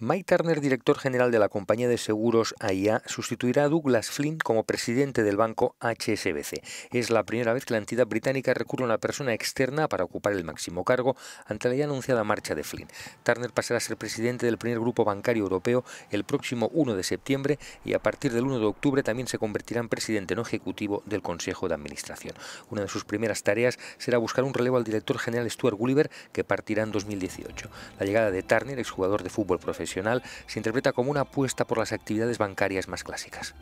Mike Turner, director general de la compañía de seguros AIA, sustituirá a Douglas Flynn como presidente del banco HSBC. Es la primera vez que la entidad británica recurre a una persona externa para ocupar el máximo cargo ante la ya anunciada marcha de Flynn. Turner pasará a ser presidente del primer grupo bancario europeo el próximo 1 de septiembre y a partir del 1 de octubre también se convertirá en presidente no ejecutivo del Consejo de Administración. Una de sus primeras tareas será buscar un relevo al director general Stuart Gulliver, que partirá en 2018. La llegada de Turner, exjugador de fútbol profesional, se interpreta como una apuesta por las actividades bancarias más clásicas.